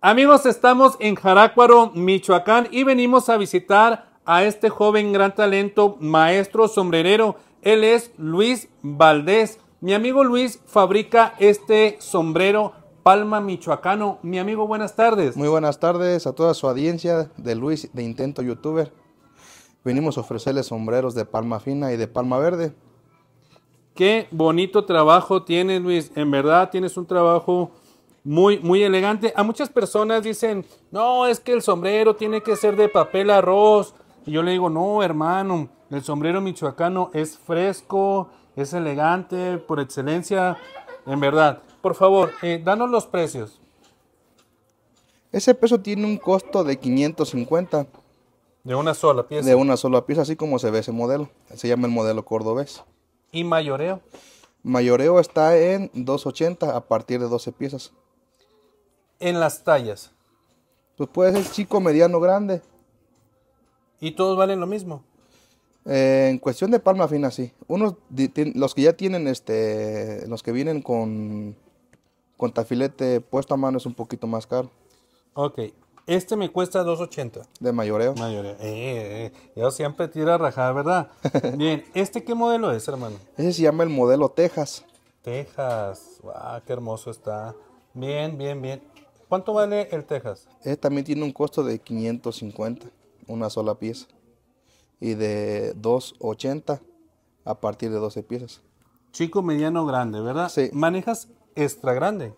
Amigos, estamos en Jarácuaro, Michoacán y venimos a visitar a este joven gran talento, maestro sombrerero. Él es Luis Valdés. Mi amigo Luis fabrica este sombrero Palma Michoacano. Mi amigo, buenas tardes. Muy buenas tardes a toda su audiencia de Luis de Intento Youtuber. Venimos a ofrecerles sombreros de palma fina y de palma verde. Qué bonito trabajo tienes, Luis. En verdad tienes un trabajo muy, muy elegante. A muchas personas dicen, no, es que el sombrero tiene que ser de papel arroz. Y yo le digo, no, hermano, el sombrero michoacano es fresco, es elegante, por excelencia, en verdad. Por favor, eh, danos los precios. Ese peso tiene un costo de 550. De una sola pieza. De una sola pieza, así como se ve ese modelo. Se llama el modelo cordobés. ¿Y mayoreo? Mayoreo está en 280 a partir de 12 piezas en las tallas? Pues puede ser chico, mediano, grande. ¿Y todos valen lo mismo? Eh, en cuestión de palma fina, sí. Unos, los que ya tienen, este, los que vienen con, con tafilete puesto a mano es un poquito más caro. Ok. Este me cuesta 2.80. De mayoreo. Mayoreo. Eh, eh, eh. yo siempre tira rajada, ¿verdad? Bien, ¿este qué modelo es, hermano? Ese se llama el modelo Texas. Texas. ¡Qué hermoso está! Bien, bien, bien. ¿Cuánto vale el Texas? Este también tiene un costo de 550, una sola pieza. Y de 280 a partir de 12 piezas. Chico, mediano, grande, ¿verdad? Sí. ¿Manejas extra grande?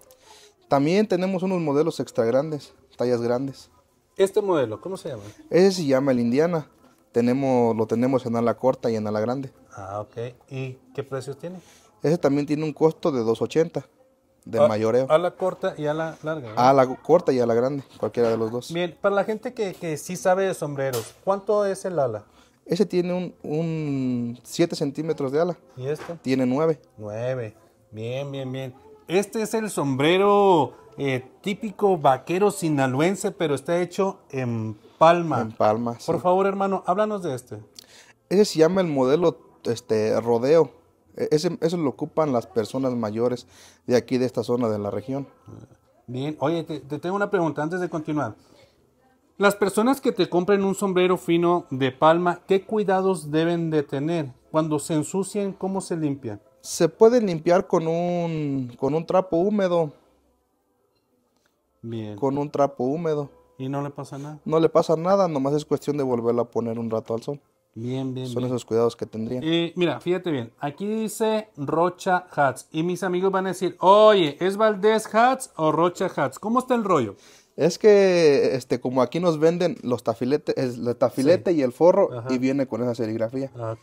También tenemos unos modelos extra grandes, tallas grandes. ¿Este modelo cómo se llama? Ese se llama el Indiana. Tenemos, lo tenemos en ala corta y en ala grande. Ah, ok. ¿Y qué precios tiene? Ese también tiene un costo de 280 de a, mayoreo. A la corta y a la larga. Ala A la corta y a la grande, cualquiera de los dos. Bien, para la gente que, sí sabe de sombreros, ¿cuánto es el ala? Ese tiene un, 7 centímetros de ala. ¿Y este? Tiene 9. 9. Bien, bien, bien. Este es el sombrero eh, típico vaquero sinaloense, pero está hecho en palma. En Palmas. Por favor, hermano, háblanos de este. Ese se llama el modelo este, rodeo e-, eso lo ocupan las personas mayores de aquí, de esta zona de la región. Bien, oye, te, tengo una pregunta antes de continuar. Las personas que te compren un sombrero fino de palma, ¿qué cuidados deben de tener? Cuando se ensucien, ¿cómo se limpian? Se pueden limpiar con un, con un trapo húmedo. Bien. Con un trapo húmedo. ¿Y no le pasa nada? No le pasa nada, nomás es cuestión de volverlo a poner un rato al sol. Bien, bien. Son esos cuidados que tendrían. Y eh, mira, fíjate bien, aquí dice Rocha Hats. Y mis amigos van a decir, oye, ¿es Valdés Hats o Rocha Hats? ¿Cómo está el rollo? Es que, este, como aquí nos venden los tafiletes, el tafilete y el forro, y viene con esa serigrafía. Ah,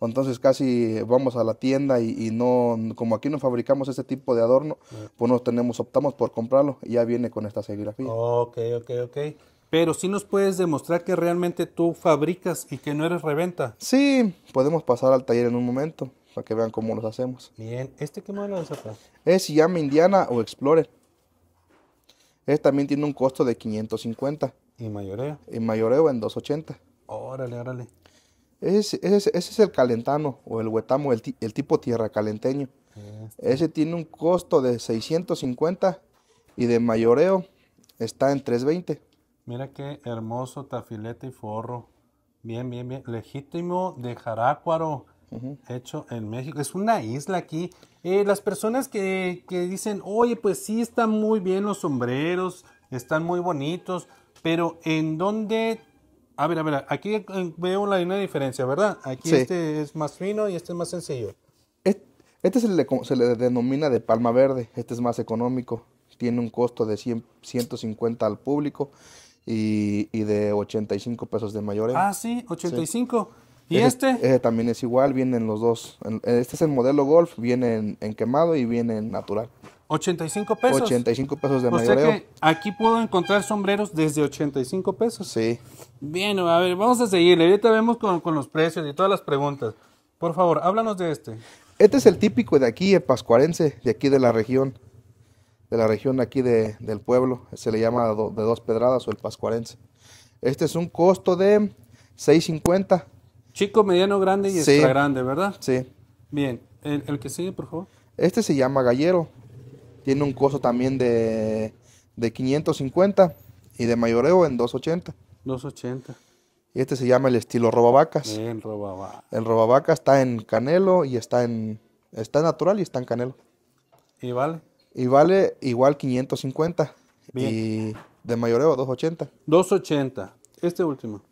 Entonces casi vamos a la tienda y, no, como aquí no fabricamos ese tipo de adorno, ah. pues nos tenemos, optamos por comprarlo y ya viene con esta serigrafía. Ok, ok, ok pero si nos puedes demostrar que realmente tú fabricas y que no eres reventa. Sí, podemos pasar al taller en un momento para que vean cómo los hacemos. Bien, ¿este qué modelo es acá? Es llama Indiana o Explorer. Este también tiene un costo de 550. ¿Y mayoreo? Y mayoreo en 280. Órale, órale. Ese, es el calentano o el huetamo, el, tipo tierra calenteño. Este. Ese tiene un costo de 650 y de mayoreo está en 320. Mira qué hermoso tafilete y forro. Bien, bien, bien. Legítimo de Jarácuaro, hecho en México. Es una isla aquí. Eh, las personas que, dicen, oye, pues sí, están muy bien los sombreros, están muy bonitos, pero ¿en dónde a ver, a ver, aquí eh, veo la diferencia, ¿verdad? Aquí este es más fino y este es más sencillo. Este, se, le, denomina de palma verde, este es más económico, tiene un costo de 150 al público y, de 85 pesos de mayoreo. Ah, sí, 85. ¿Y este? también es igual, vienen los dos. Este es el modelo Golf, viene en, quemado y viene en natural. 85 pesos. 85 pesos de o Sea que aquí puedo encontrar sombreros desde 85 pesos. Sí. Bien, a ver, vamos a seguirle. Ahorita vemos con, con, los precios y todas las preguntas. Por favor, háblanos de este. Este es el típico de aquí, el pascuarense, de aquí de la región de la región aquí de, del pueblo. Se le llama de dos pedradas o el pascuarense. Este es un costo de 6.50. Chico, mediano, grande y extra grande, ¿verdad? Sí. Bien, el, que sigue, por favor. Este se llama gallero. Tiene un costo también de, de 550 y de mayoreo en 280. 280. Y este se llama el estilo robavacas. El robavacas. El está en canelo y está en está natural y está en canelo. ¿Y vale? Y vale igual 550. Y de mayoreo 280. 280. Este último.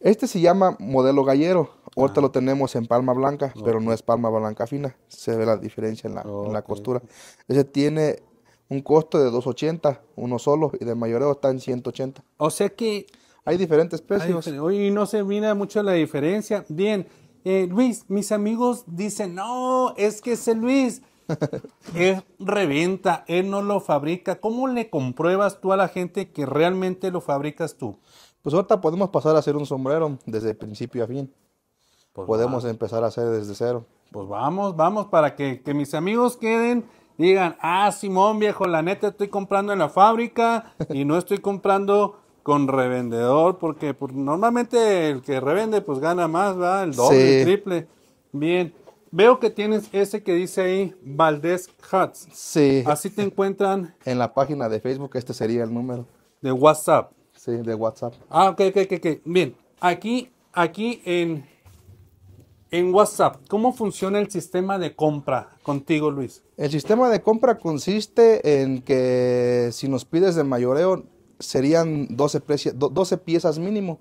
Este se llama modelo gallero. Ahorita ah. lo tenemos en palma blanca, pero no es palma blanca fina. Se ve la diferencia en la, costura. Ese tiene un costo de 280, uno solo, y de mayoreo está en 180. O sea que... Hay diferentes precios. hoy y no se mira mucho la diferencia. Bien, eh, Luis, mis amigos dicen, no, es que ese Luis él reventa, él no lo fabrica. ¿Cómo le compruebas tú a la gente que realmente lo fabricas tú? Pues ahorita podemos pasar a hacer un sombrero desde principio a fin. Pues podemos empezar a hacer desde cero. Pues vamos, vamos, para que, mis amigos queden digan, ah, Simón viejo, la neta estoy comprando en la fábrica y no estoy comprando con revendedor, porque pues, normalmente el que revende pues gana más, va El doble, el triple. Bien, Veo que tienes ese que dice ahí Valdés Hats. Sí. Así te encuentran. En la página de Facebook, este sería el número. De WhatsApp. Sí, de WhatsApp. Ah, ok, ok, ok. Bien, aquí, aquí en, en WhatsApp, ¿cómo funciona el sistema de compra contigo, Luis? El sistema de compra consiste en que si nos pides de mayoreo, serían 12, 12 piezas mínimo.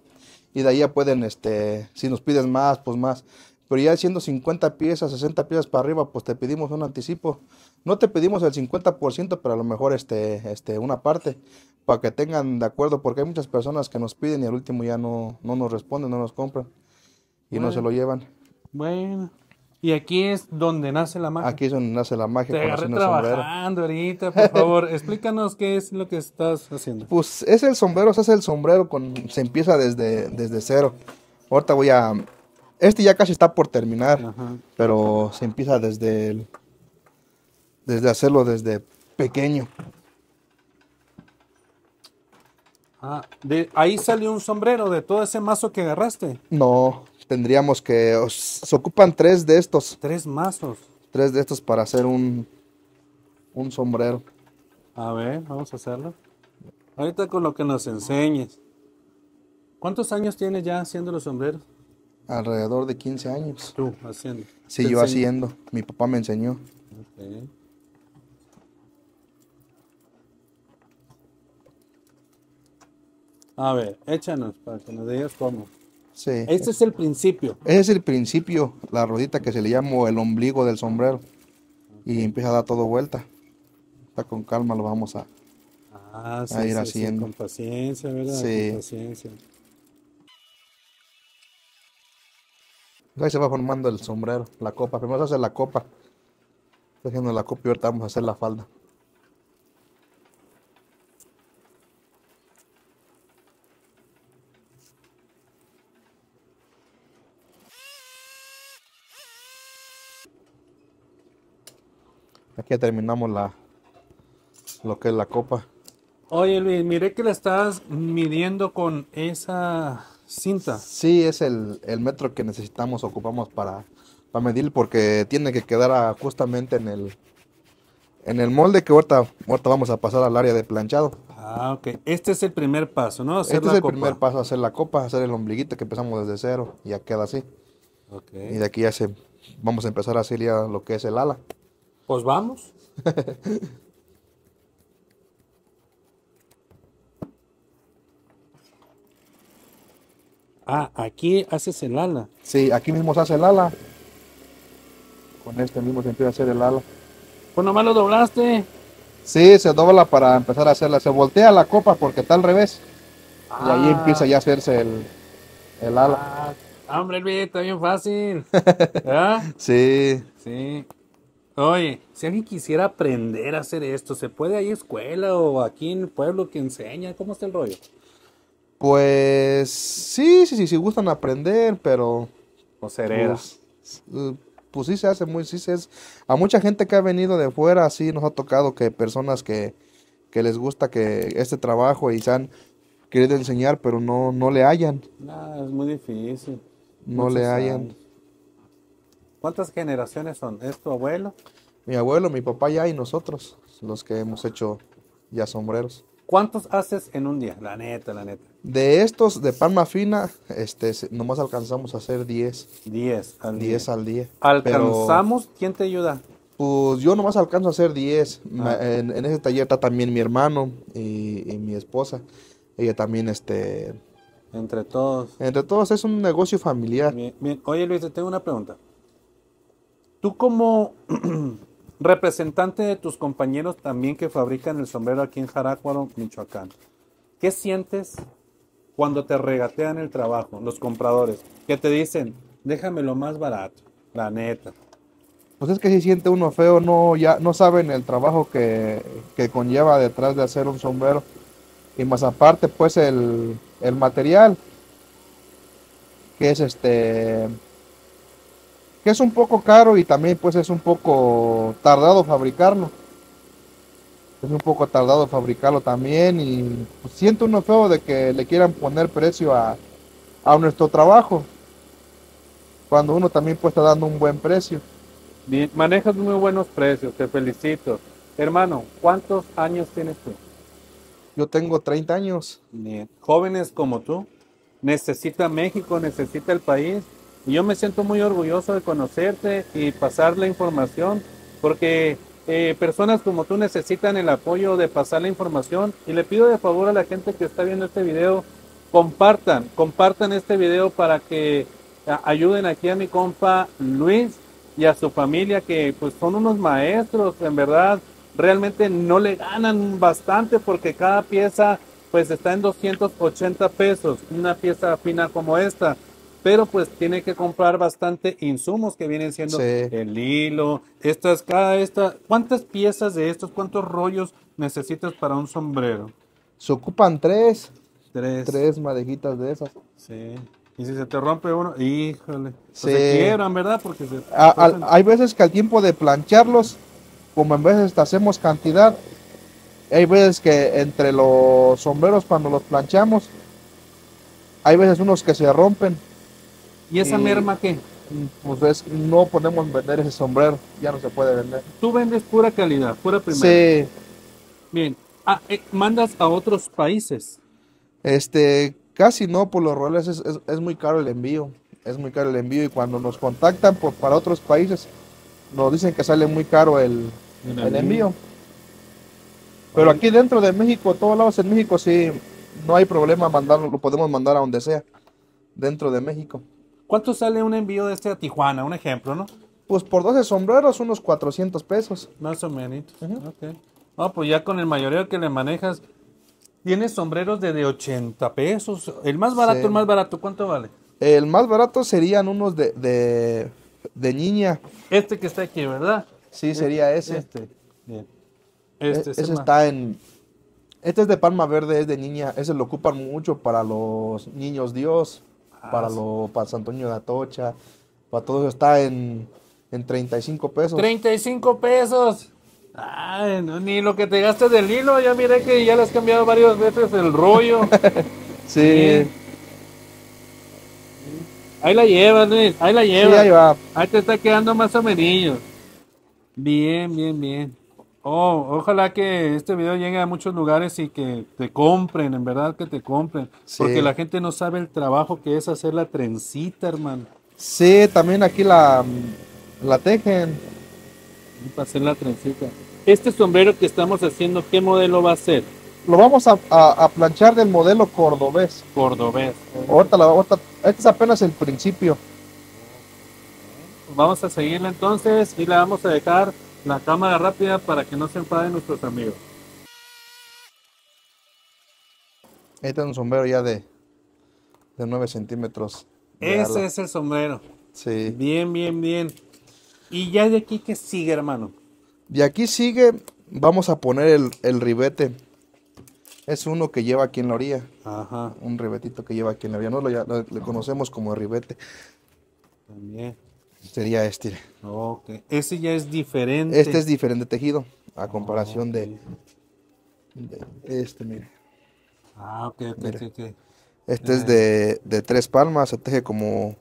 Y de ahí ya pueden, este, si nos pides más, pues más. Pero ya siendo 50 piezas, 60 piezas para arriba, pues te pedimos un anticipo. No te pedimos el 50%, pero a lo mejor este, este, una parte, para que tengan de acuerdo, porque hay muchas personas que nos piden y al último ya no, no nos responden, no nos compran y no se lo llevan. Bueno. Y aquí es donde nace la magia. Aquí es donde nace la magia. Te agarré trabajando sombrero. ahorita, por favor. explícanos qué es lo que estás haciendo. Pues es el sombrero, se hace el sombrero, con, se empieza desde, desde cero. Ahorita voy a, este ya casi está por terminar, pero se empieza desde el, desde hacerlo desde pequeño. Ah, de ahí salió un sombrero de todo ese mazo que agarraste. No, tendríamos que se ocupan tres de estos. Tres mazos. Tres de estos para hacer un un sombrero. A ver, vamos a hacerlo. Ahorita con lo que nos enseñes. ¿Cuántos años tienes ya haciendo los sombreros? alrededor de 15 años. Tú haciendo. Sí, yo haciendo. Mi papá me enseñó. A ver, échanos para que nos digas cómo. Sí. Este es el principio. Ese es el principio, la rodita que se le llama el ombligo del sombrero. Y empieza a dar todo vuelta. Está con calma, lo vamos a, ah, sí, ir sí, haciendo. con paciencia, ¿verdad? Con paciencia. Ahí se va formando el sombrero, la copa. Primero se hace la copa. Está haciendo la copa y ahorita vamos a hacer la falda. Aquí terminamos la lo que es la copa. Oye Luis, miré que la estás midiendo con esa cinta. Sí, es el, metro que necesitamos, ocupamos para, medir porque tiene que quedar justamente en el, en el molde que ahorita, vamos a pasar al área de planchado. Ah, ok. Este es el primer paso, ¿no? este es el primer paso, hacer la copa, hacer el ombliguito que empezamos desde cero, ya queda así. Y de aquí ya se, vamos a empezar a hacer ya lo que es el ala. Pues vamos. Ah, aquí haces el ala. Sí, aquí mismo se hace el ala. Con este mismo se empieza a hacer el ala. Pues nomás lo doblaste. Sí, se dobla para empezar a hacerla. Se voltea la copa porque está al revés. Y ahí ah. empieza ya a hacerse el, ala. Ah, ah, hombre, el está bien fácil. sí. Sí. Oye, si alguien quisiera aprender a hacer esto, ¿se puede? ahí escuela o aquí en el pueblo que enseña? ¿Cómo está el rollo? Pues sí, sí, sí, sí gustan aprender, pero. No ser pues, eh, pues, sí se hace muy, sí se es. A mucha gente que ha venido de fuera, sí nos ha tocado que personas que, que les gusta que este trabajo y se han querido enseñar, pero no, no le hayan. Nah, es muy difícil. No le hayan. ¿Cuántas generaciones son? ¿Es tu abuelo? Mi abuelo, mi papá ya y nosotros, los que hemos hecho ya sombreros. ¿Cuántos haces en un día? La neta, la neta. De estos de palma fina, este, nomás alcanzamos a hacer 10. 10 al 10 al día. ¿Alcanzamos? ¿Quién te ayuda? Pues yo nomás alcanzo a hacer 10. Ah. En, ese taller está también mi hermano y, mi esposa. Ella también, este... Entre todos. Entre todos, es un negocio familiar. Oye Luis, te tengo una pregunta. ¿Tú cómo... representante de tus compañeros también que fabrican el sombrero aquí en Jarácuaro, Michoacán. ¿Qué sientes cuando te regatean el trabajo los compradores? Que te dicen, déjame lo más barato, la neta. Pues es que si siente uno feo, no, ya, no saben el trabajo que, conlleva detrás de hacer un sombrero. Y más aparte, pues el, el material, que es este que es un poco caro y también pues es un poco tardado fabricarlo. Es un poco tardado fabricarlo también y pues, siento uno feo de que le quieran poner precio a, nuestro trabajo. Cuando uno también pues está dando un buen precio. manejas muy buenos precios, te felicito. Hermano, ¿cuántos años tienes tú? Yo tengo 30 años. Jóvenes como tú, necesita México, necesita el país y yo me siento muy orgulloso de conocerte y pasar la información, porque eh, personas como tú necesitan el apoyo de pasar la información. Y le pido de favor a la gente que está viendo este video, compartan, compartan este video para que ayuden aquí a mi compa Luis y a su familia, que pues son unos maestros, en verdad, realmente no le ganan bastante porque cada pieza pues está en 280 pesos, una pieza fina como esta pero pues tiene que comprar bastante insumos que vienen siendo el hilo, estas, cada esta, ¿cuántas piezas de estos, cuántos rollos necesitas para un sombrero? Se ocupan tres. Tres. Tres madejitas de esas. Sí. Y si se te rompe uno, híjole. Pues se quiebran, ¿verdad? Porque se, hay veces que al tiempo de plancharlos, como en veces hacemos cantidad, hay veces que entre los sombreros cuando los planchamos, hay veces unos que se rompen ¿Y esa merma qué? Pues no podemos vender ese sombrero, ya no se puede vender. Tú vendes pura calidad, pura primera. Sí. Bien. Ah, eh, ¿Mandas a otros países? Este, casi no, por los roles es, muy caro el envío. Es muy caro el envío y cuando nos contactan por, para otros países, nos dicen que sale muy caro el, el envío. Pero aquí dentro de México, todos lados en México, sí, no hay problema mandarlo, lo podemos mandar a donde sea, dentro de México. ¿Cuánto sale un envío de este a Tijuana? Un ejemplo, ¿no? Pues por 12 sombreros, unos 400 pesos. Más o menos. Ok. pues ya con el mayoreo que le manejas, tienes sombreros de, 80 pesos. El más barato, el más barato, ¿cuánto vale? El más barato serían unos de, niña. Este que está aquí, ¿verdad? Sí, sería este, ese. Este. Bien. Este, e-, está en este es de palma verde, es de niña. Ese lo ocupan mucho para los niños Dios para, ah, lo, para San Antonio de Atocha, para todo eso está en, 35 pesos. 35 pesos. ni lo que te gastes del hilo, ya miré que ya le has cambiado varias veces el rollo. sí. Ahí la llevas, Luis, ahí la llevas. ahí Ahí te está quedando más o menos. Bien, bien, bien. Oh, ojalá que este video llegue a muchos lugares y que te compren, en verdad que te compren. Porque la gente no sabe el trabajo que es hacer la trencita, hermano. Sí, también aquí la, mm, la tejen. para hacer la trencita. Este sombrero que estamos haciendo, ¿qué modelo va a ser? Lo vamos a, planchar del modelo cordobés. Cordobés. Ahorita, la, ahorita, este es apenas el principio. Vamos a seguirla entonces y la vamos a dejar la cámara rápida para que no se enfaden nuestros amigos. Ahí está un sombrero ya de, de 9 centímetros. Ese es el sombrero. Sí. Bien, bien, bien. ¿Y ya de aquí que sigue, hermano? De aquí sigue, vamos a poner el, ribete. Es uno que lleva aquí en la orilla. Ajá. Un ribetito que lleva aquí en la orilla. No lo, ya lo conocemos como ribete. También. Sería este. Okay. Este ya es diferente. Este es diferente tejido a ah, comparación de, este, mire. Ah, ok, ok, okay Este es ah. de, tres palmas, se teje como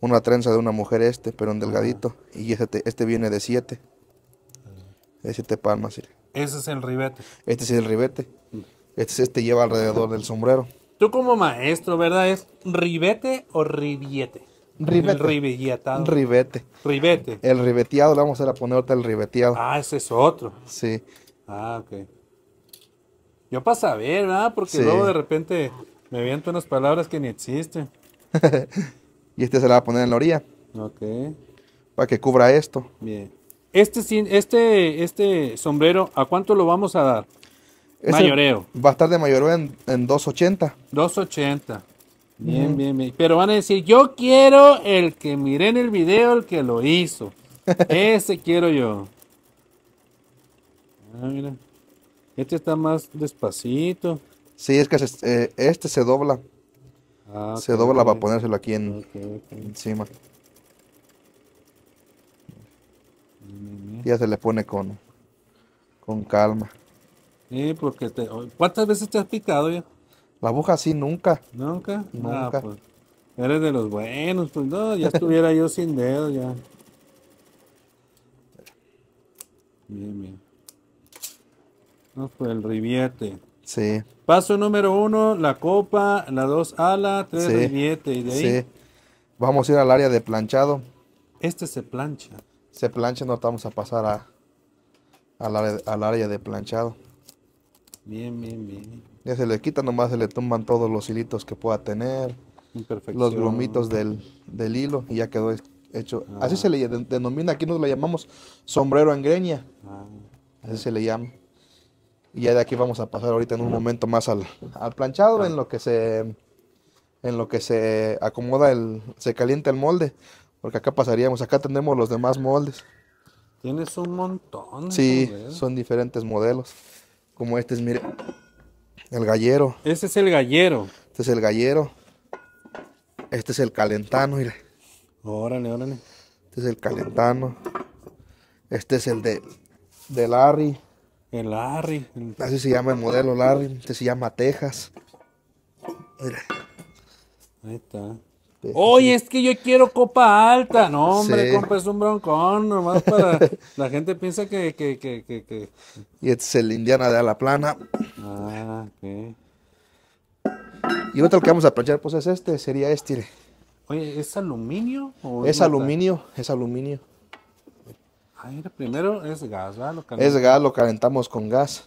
una trenza de una mujer este, pero en delgadito. Y este, este viene de siete. Ah. De siete palmas, mire. Ese es el ribete. Este es el ribete. Mm. Este, este lleva alrededor del sombrero. Tú como maestro, ¿verdad? ¿Es ribete o ribiete? Ribete. El ribeteado. Ribete. El ribeteado, le vamos a, poner el ribeteado. Ah, ese es otro. Sí. Ah, ok. Yo para saber, ¿verdad? Porque luego de repente me viento unas palabras que ni existen. y este se la va a poner en la orilla. Ok. Para que cubra esto. Bien. Este, este, este sombrero, ¿a cuánto lo vamos a dar? mayoreo. Va a estar de mayoreo en, en 280. 280. Bien, bien, bien. Pero van a decir, yo quiero el que miré en el video, el que lo hizo. Ese quiero yo. Ah, mira. Este está más despacito. Sí, es que eh, este se dobla. Ah, se dobla para ponérselo aquí en, encima. Ya se le pone con, con calma. Sí, porque ¿cuántas veces te has picado ya? La aguja así nunca. ¿Nunca? Ah, nunca. Pues, eres de los buenos, pues no, ya estuviera yo sin dedo ya. Bien, bien. No, fue pues, el ribiete. Sí. Paso número uno, la copa, la dos ala, tres sí. Y de ahí. Sí. Vamos a ir al área de planchado. Este se plancha. Se plancha, no vamos a pasar al área de planchado. Bien, bien, bien. Ya se le quita, nomás se le tumban todos los hilitos que pueda tener, los grumitos del, hilo y ya quedó hecho. Ah. Así se le denomina, aquí nos lo llamamos sombrero en greña. Ah. Así se le llama. Y ya de aquí vamos a pasar ahorita en un momento más al, al planchado, ah. en lo que se en lo que se acomoda el, se calienta el molde, porque acá pasaríamos, acá tenemos los demás moldes. Tienes un montón. Sí, son diferentes modelos. Como este es, mire, el gallero. Este es el gallero. Este es el gallero. Este es el calentano, mire. Órale, órale. Este es el calentano. Este es el de, Larry. El Larry. Así se llama el modelo Larry. Este se llama Texas. Mire. Ahí está. Oye, es que yo quiero copa alta. No, hombre, compres un broncón, nomás para. la gente piensa que, que, que, que, Y este es el Indiana de la plana. Ah, ok. Y otro que vamos a planchar, pues es este, sería este. Oye, ¿es aluminio? es, aluminio, es aluminio. Ay, ah, primero es gas, ¿verdad? es gas, lo calentamos con gas.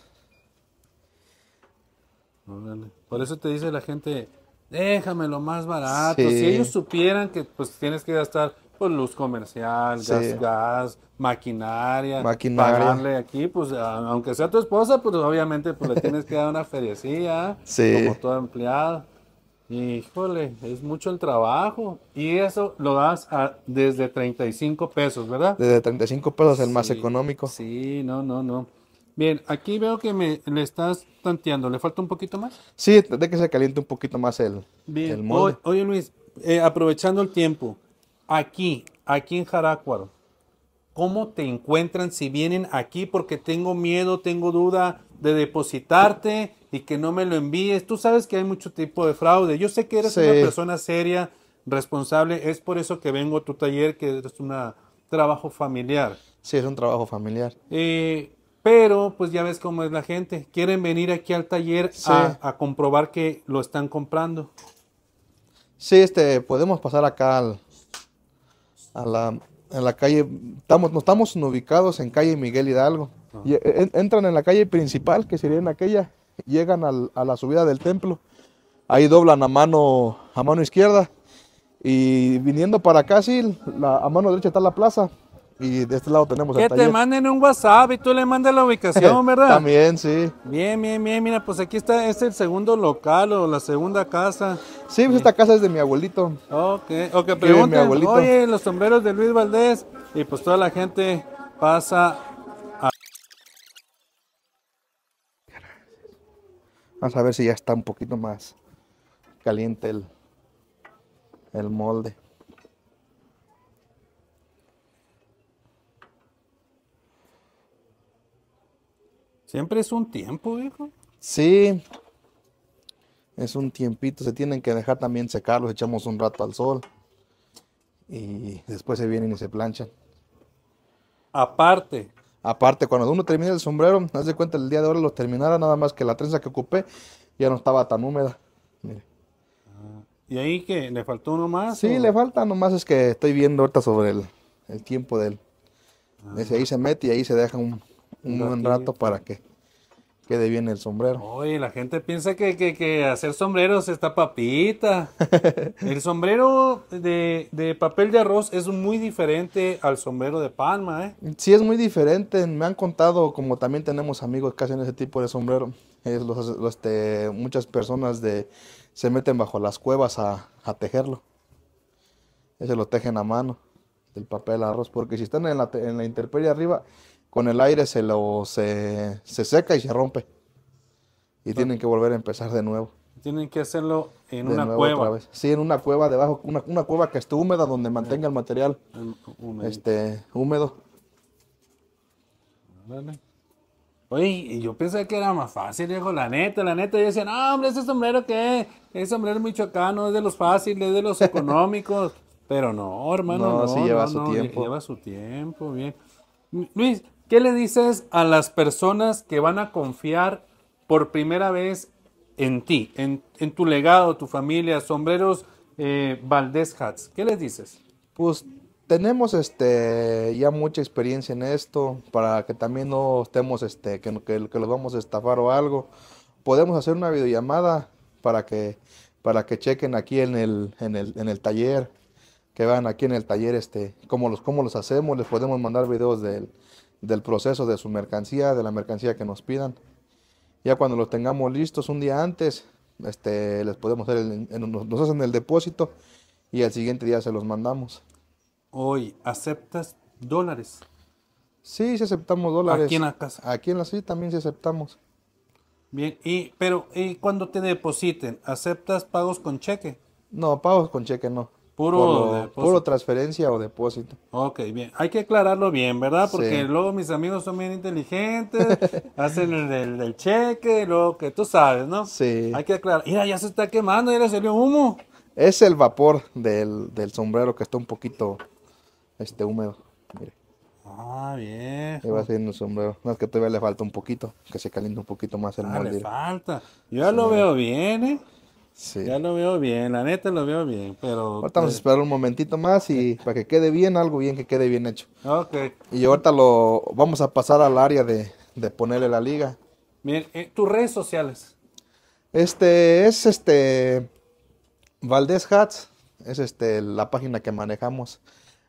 Por eso te dice la gente, lo más barato. Si ellos supieran que pues tienes que gastar pues luz comercial, gas, gas, maquinaria, maquinaria, pagarle aquí, pues aunque sea tu esposa, pues obviamente pues le tienes que dar una feriecilla, sí. como toda empleado. Híjole, es mucho el trabajo. Y eso lo das a, desde 35 pesos, ¿verdad? Desde 35 pesos, el más económico. Sí, no, no, no. Bien, aquí veo que me le estás tanteando. ¿Le falta un poquito más? Sí, de que se caliente un poquito más el, Bien. el molde. oye, Luis, eh, aprovechando el tiempo, aquí, aquí en Jarácuaro, ¿cómo te encuentran si vienen aquí? Porque tengo miedo, tengo duda de depositarte y que no me lo envíes. Tú sabes que hay mucho tipo de fraude. Yo sé que eres una persona seria, responsable. Es por eso que vengo a tu taller, que es un trabajo familiar. Sí, es un trabajo familiar. Eh, pero pues ya ves cómo es la gente. Quieren venir aquí al taller a, comprobar que lo están comprando. Sí, este, podemos pasar acá al, a, la, la calle. Estamos, no estamos ubicados en calle Miguel Hidalgo. Ah. Y, eh, entran en la calle principal, que sería en aquella. Llegan a la subida del templo. Ahí doblan a mano, a mano izquierda. Y viniendo para acá, sí, a mano derecha está la plaza. Y de este lado tenemos Que te manden un WhatsApp y tú le mandas la ubicación, ¿verdad? También, sí. Bien, bien, bien. Mira, pues aquí está, es el segundo local o la segunda casa. Sí, pues esta casa es de mi abuelito. Ok, ok, abuelito? Oye, los sombreros de Luis Valdés. Y pues toda la gente pasa a... Vamos a ver si ya está un poquito más caliente el, el molde. Siempre es un tiempo, hijo? Sí. Es un tiempito. Se tienen que dejar también secarlos, echamos un rato al sol. Y después se vienen y se planchan. Aparte. Aparte, cuando uno termina el sombrero, no de cuenta el día de hoy lo terminara, nada más que la trenza que ocupé ya no estaba tan húmeda. Mire. Ah, ¿Y ahí que ¿Le faltó uno más? Sí, le falta nomás, es que estoy viendo ahorita sobre el, tiempo del... él, ah. ahí se mete y ahí se deja un, un, buen rato para que quede bien el sombrero. Oye, la gente piensa que, hacer sombreros está papita. el sombrero de, papel de arroz es muy diferente al sombrero de palma, ¿eh? Sí, es muy diferente. Me han contado, como también tenemos amigos que hacen ese tipo de sombrero, este, muchas personas de, se meten bajo las cuevas a, tejerlo. Se lo tejen a mano, del papel de arroz, porque si están en la, en la intemperie arriba, con el aire se, lo, se, seca y se rompe. Y tienen que volver a empezar de nuevo. Tienen que hacerlo en una cueva. Sí, en una cueva debajo, una, cueva que esté húmeda donde mantenga el material ah, este, húmedo. Dale. Oye, yo pensé que era más fácil, viejo, la neta, la neta. Yo decía, no, hombre, ese sombrero que es, ese sombrero michoacano es de los fáciles, es de los económicos. Pero no, hermano, no, no lleva su tiempo. Lleva su tiempo, bien. Luis, ¿Qué le dices a las personas que van a confiar por primera vez en ti, en, tu legado, tu familia, sombreros eh, Hats? ¿Qué les dices? Pues tenemos este ya mucha experiencia en esto para que también no estemos este que, que, los vamos a estafar o algo. Podemos hacer una videollamada para que para que chequen aquí en el, en el, taller, que vean aquí en el taller este cómo los cómo los hacemos, les podemos mandar videos del del proceso de su mercancía, de la mercancía que nos pidan. Ya cuando los tengamos listos un día antes, este, les podemos hacer nos hacen el depósito y al siguiente día se los mandamos. Hoy, ¿aceptas dólares? Sí, sí aceptamos dólares. Aquí en la casa. Aquí en la sí también sí aceptamos. Bien, y pero y cuando te depositen, ¿aceptas pagos con cheque? No, pagos con cheque no. Puro, puro transferencia o depósito. Ok, bien. Hay que aclararlo bien, ¿verdad? Porque luego mis amigos son bien inteligentes, hacen el, cheque, lo que tú sabes, ¿no? Sí. Hay que aclarar. Mira, ya se está quemando, ya le salió humo. Es el vapor del, del sombrero que está un poquito este, húmedo. Mire. Ah, bien. Ahí va saliendo el sombrero. No, es que todavía le falta un poquito, que se caliente un poquito más el ah, le falta. Yo ya lo veo bien, ¿eh? Ya lo veo bien, la neta lo veo bien, pero... Ahorita vamos a esperar un momentito más y para que quede bien, algo bien que quede bien hecho. Ok. Y ahorita lo vamos a pasar al área de, ponerle la liga. Bien, eh, tus redes sociales. Este es este Valdés Hats, es este la página que manejamos.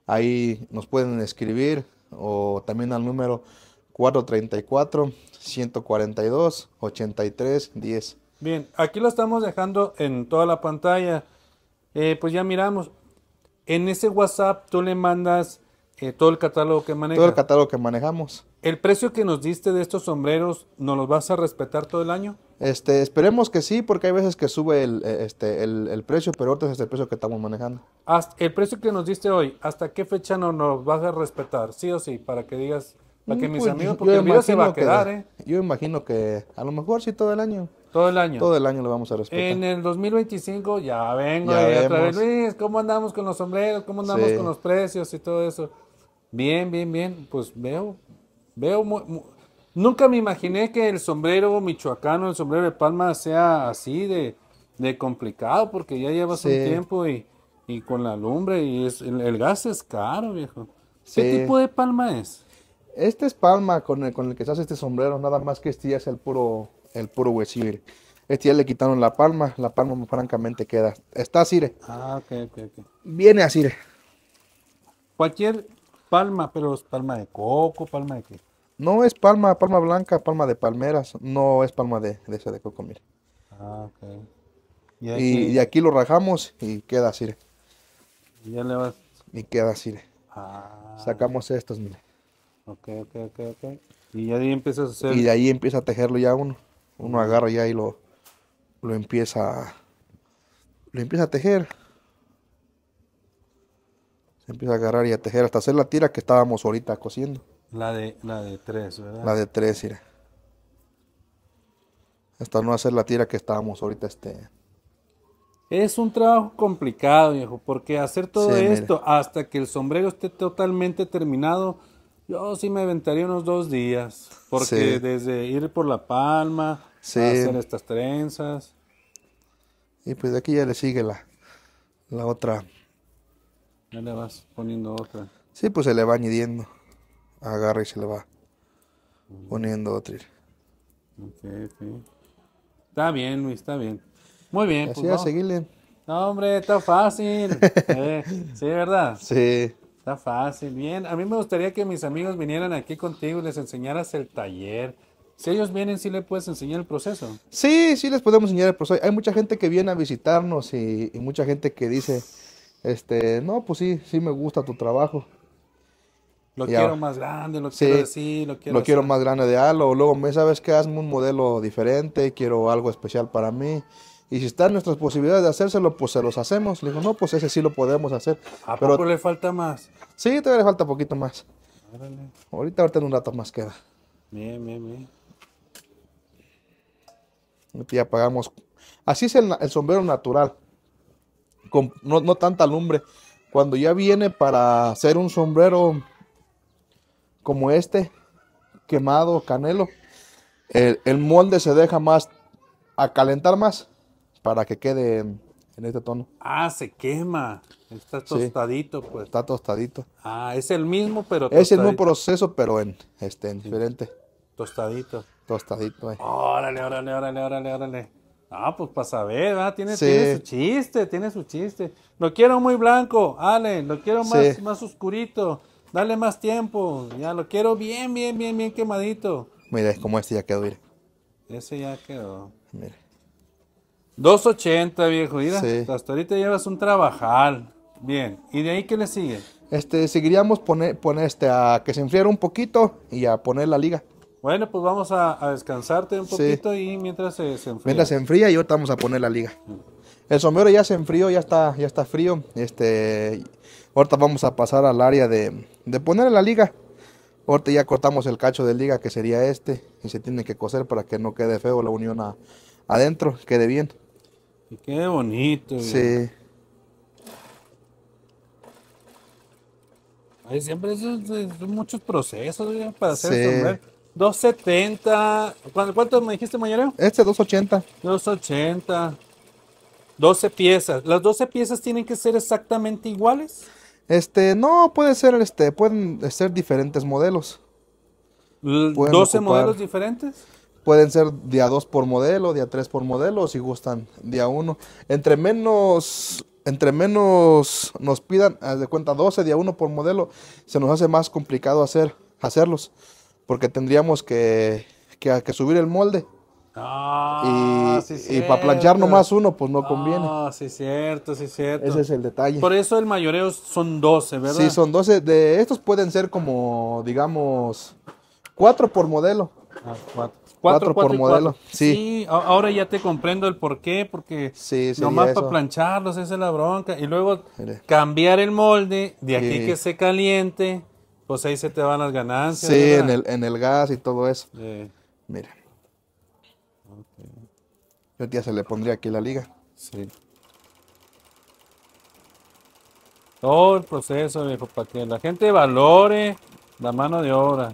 Ahí nos pueden escribir o también al número 434 142 8310 Bien, aquí lo estamos dejando en toda la pantalla. Eh, pues ya miramos. En ese WhatsApp tú le mandas eh, todo el catálogo que maneja. Todo el catálogo que manejamos. ¿El precio que nos diste de estos sombreros nos los vas a respetar todo el año? Este, esperemos que sí, porque hay veces que sube el, eh, este, el, precio, pero ahorita es el precio que estamos manejando. el precio que nos diste hoy, ¿hasta qué fecha no nos vas a respetar? Sí o sí, para que digas, para que mm, mis pues, amigos, porque el video se va a quedar, ¿eh? Yo imagino que a lo mejor sí todo el año. Todo el año. Todo el año lo vamos a respetar. En el 2025 ya vengo otra vez. Luis, ¿cómo andamos con los sombreros? ¿Cómo andamos con los precios y todo eso? Bien, bien, bien. Pues veo, veo Nunca me imaginé que el sombrero michoacano, el sombrero de palma sea así de, complicado porque ya llevas un tiempo y, con la lumbre y es, el, gas es caro, viejo. ¿Qué tipo de palma es? Este es palma con el, con el que se hace este sombrero, nada más que este ya es el puro el puro Wesir. Este ya le quitaron la palma, la palma francamente queda. Está sire Ah, ok, ok, ok. Viene a Cire. Cualquier palma, pero es palma de coco, palma de qué. No es palma, palma blanca, palma de palmeras, no es palma de, de de coco, mire. Ah, ok. Y aquí, aquí lo rajamos y queda así. Y ya le vas. Y queda así. Ah. Sacamos estos, mire. Ok, ok, ok, ok. Y ya de ahí empiezas a hacer. Y de ahí empieza a tejerlo ya uno. Uno agarra ya y lo, lo empieza lo empieza a tejer. Se empieza a agarrar y a tejer hasta hacer la tira que estábamos ahorita cosiendo. La de, la de tres, ¿verdad? La de tres, mira. Hasta no hacer la tira que estábamos ahorita este. Es un trabajo complicado, viejo, porque hacer todo esto hasta que el sombrero esté totalmente terminado, yo sí me aventaría unos dos días, porque desde ir por La Palma, hacer estas trenzas. Y pues de aquí ya le sigue la, la otra. Ya le vas poniendo otra. Sí, pues se le va añadiendo. Agarra y se le va poniendo otra. Ok, Está bien, Luis, está bien. Muy bien. Así pues, a seguirle. No, hombre, está fácil. Eh, sí, ¿verdad? Sí fácil, bien. A mí me gustaría que mis amigos vinieran aquí contigo y les enseñaras el taller. Si ellos vienen, si les puedes enseñar el proceso. Sí, sí les podemos enseñar el proceso. Hay mucha gente que viene a visitarnos y, mucha gente que dice, este, no, pues sí, sí me gusta tu trabajo. Lo quiero más grande, lo quiero así, lo quiero Lo quiero más grande de algo. Luego me sabes que hazme un modelo diferente, quiero algo especial para mí. Y si están nuestras posibilidades de hacérselo, pues se los hacemos. Le digo, no, pues ese sí lo podemos hacer. ¿A pero poco le falta más? Sí, todavía le falta poquito más. Ahorita, ahorita en un rato más queda. Bien, bien, bien. ya Así es el, sombrero natural. Con, no, tanta lumbre. Cuando ya viene para hacer un sombrero como este, quemado, canelo, el, el molde se deja más a calentar más para que quede en este tono. Ah, se quema. Está tostadito, pues. Está tostadito. Ah, es el mismo, pero Es el mismo proceso, pero en, este, diferente. Tostadito. Tostadito, eh. Órale, órale, órale, órale, órale. Ah, pues para saber, Tiene, su chiste, tiene su chiste. Lo quiero muy blanco, Ale, lo quiero más, más oscurito. Dale más tiempo. Ya lo quiero bien, bien, bien, bien quemadito. Mira, es como este ya quedó, mire. Ese ya quedó. Mire. 280, viejo. Mira, hasta ahorita llevas un trabajar Bien. ¿Y de ahí qué le sigue? Este, seguiríamos poner, poner este, a que se enfriara un poquito y a poner la liga. Bueno, pues vamos a, descansarte un poquito y mientras se, enfría. Mientras se enfría y ahorita vamos a poner la liga. Mm. El sombrero ya se enfrió, ya está, ya está frío. Este, ahorita vamos a pasar al área de, poner la liga. Ahorita ya cortamos el cacho de liga que sería este y se tiene que coser para que no quede feo la unión adentro, quede bien. Y qué bonito. Sí. siempre son, muchos procesos para hacer esto. 270. ¿Cuánto me dijiste, Mayero? Este 280. 280. 12 piezas. ¿Las 12 piezas tienen que ser exactamente iguales? Este, no, puede ser este, pueden ser diferentes modelos. 12 modelos diferentes? Pueden ser día 2 por modelo, día 3 por modelo, si gustan, día 1. Entre menos, entre menos nos pidan, de cuenta 12, día 1 por modelo, se nos hace más complicado hacer, hacerlos. Porque tendríamos que, que, subir el molde. Ah, y, sí, y para planchar nomás uno, pues no ah, conviene. Ah, sí, cierto, sí, cierto. Ese es el detalle. Por eso el mayoreo son 12, ¿verdad? Sí, son 12. De estos pueden ser como, digamos, 4 por modelo. Ah, 4. Cuatro, por modelo. Sí. ahora ya te comprendo el por qué, porque sí, nomás para plancharlos, esa es la bronca. Y luego cambiar el molde, de aquí que se caliente, pues ahí se te van las ganancias. Sí, en el, gas y todo eso. Mira. Yo ya se le pondría aquí la liga. Sí. Todo el proceso, para que la gente valore la mano de obra.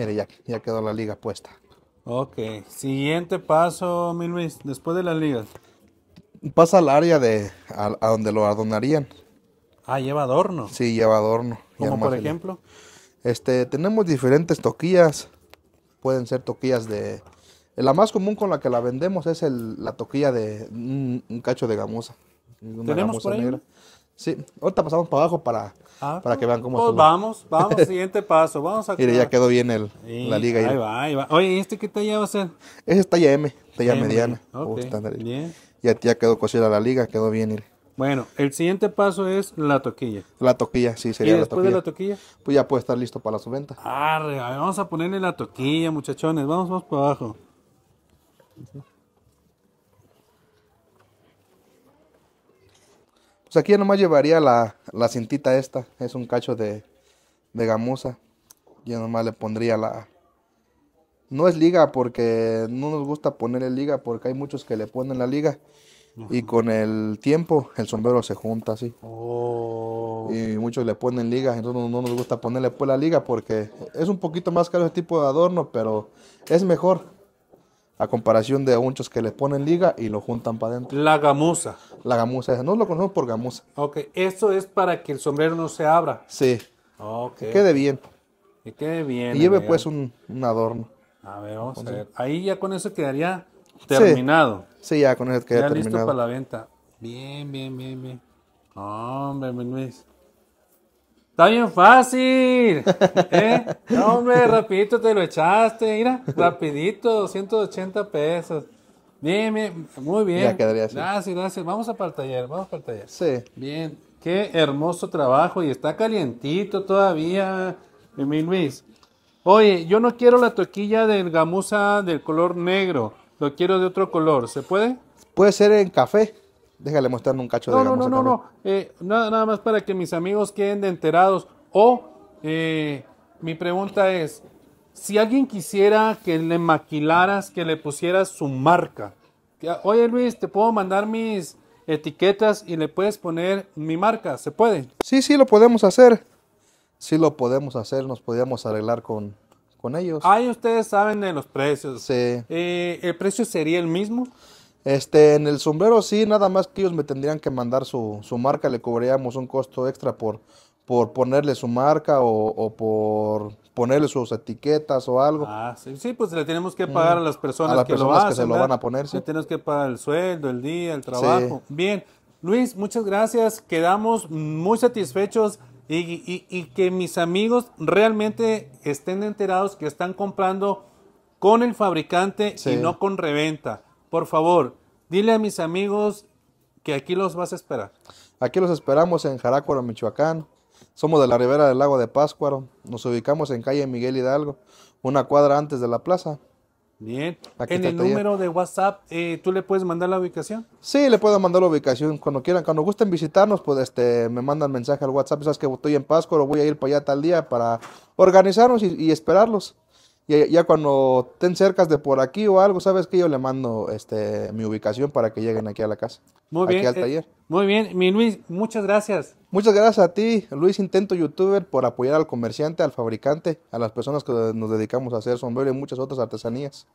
Mire, ya, ya quedó la liga puesta. Ok, siguiente paso, mi después de las ligas. Pasa al área de a, donde lo adornarían. Ah, lleva adorno. Sí, lleva adorno. Como por ejemplo. Este, tenemos diferentes toquillas. Pueden ser toquillas de. La más común con la que la vendemos es la toquilla de un, cacho de gamuza. ¿Tenemos por ahí? Negra. Sí, ahorita pasamos para abajo para, ah. para que vean cómo pues vamos, vamos, siguiente paso, vamos a... Mire, ya quedó bien el, la liga. Ahí va, ahí va. Oye, ¿este qué talla va a ser? Ese es talla M, talla mediana. Okay, y a ti ya quedó cosida la liga, quedó bien. Bueno, el siguiente paso es la toquilla. La toquilla, sí, sería la toquilla. después de la toquilla? Pues ya puede estar listo para su venta. Arre, vamos a ponerle la toquilla, muchachones. Vamos, vamos para abajo. sea pues aquí ya nomás llevaría la, cintita esta. Es un cacho de, de gamuza. Yo nomás le pondría la... No es liga porque no nos gusta ponerle liga porque hay muchos que le ponen la liga. Y con el tiempo el sombrero se junta así. Oh. Y muchos le ponen liga, entonces no, nos gusta ponerle pues la liga porque es un poquito más caro ese tipo de adorno, pero es mejor a comparación de muchos que le ponen liga y lo juntan para adentro. La gamusa. La gamusa. No lo conocemos por gamusa. Ok, eso es para que el sombrero no se abra. Sí. Ok. Que quede bien. Que quede bien. Y lleve pues un, adorno. A ver, vamos a ver. Ahí ya con eso quedaría terminado. Sí, ya con eso quedaría terminado. Ya listo para la venta. Bien, bien, bien, bien. Hombre, Luis. Está bien fácil. ¿eh? hombre, rapidito te lo echaste. Mira, rapidito, 280 pesos. Bien, bien, muy bien. Ya quedaría así. Gracias, gracias. Vamos a para vamos a el Sí. Bien, qué hermoso trabajo y está calientito todavía, mi Luis. Oye, yo no quiero la toquilla del gamusa del color negro, lo quiero de otro color, ¿se puede? Puede ser en café. Déjale mostrarme un cacho de No, no, no, no. Eh, nada, nada, más para que mis amigos queden de enterados. O eh, mi pregunta es, si alguien quisiera que le maquilaras, que le pusieras su marca. Oye Luis, te puedo mandar mis etiquetas y le puedes poner mi marca, ¿se puede? Sí, sí, lo podemos hacer. Sí, lo podemos hacer, nos podíamos arreglar con, con ellos. Ay, ah, ustedes saben de los precios. Sí. Eh, ¿El precio sería el mismo? Este, en el sombrero sí, nada más que ellos me tendrían que mandar su, marca, le cobraríamos un costo extra por, por ponerle su marca o, por ponerle sus etiquetas o algo. Ah, sí, sí pues le tenemos que mm. pagar a las personas, que, se lo van a poner. Le tenemos que pagar el sueldo, el día, el trabajo. Bien, Luis, muchas gracias. Quedamos muy satisfechos y, y que mis amigos realmente estén enterados que están comprando con el fabricante y no con reventa por favor, dile a mis amigos que aquí los vas a esperar. Aquí los esperamos en Jarácuaro, Michoacán. Somos de la ribera del lago de Páscuaro. Nos ubicamos en calle Miguel Hidalgo, una cuadra antes de la plaza. Bien. Aquí en el número de WhatsApp, eh, ¿tú le puedes mandar la ubicación? Sí, le puedo mandar la ubicación cuando quieran. Cuando gusten visitarnos, pues este, me mandan mensaje al WhatsApp. Sabes que estoy en Páscuaro, voy a ir para allá tal día para organizarnos y esperarlos ya cuando estén cerca de por aquí o algo, sabes que yo le mando este, mi ubicación para que lleguen aquí a la casa. Muy aquí Al eh, taller. Muy bien, mi Luis, muchas gracias. Muchas gracias a ti, Luis Intento Youtuber, por apoyar al comerciante, al fabricante, a las personas que nos dedicamos a hacer sombrero y muchas otras artesanías.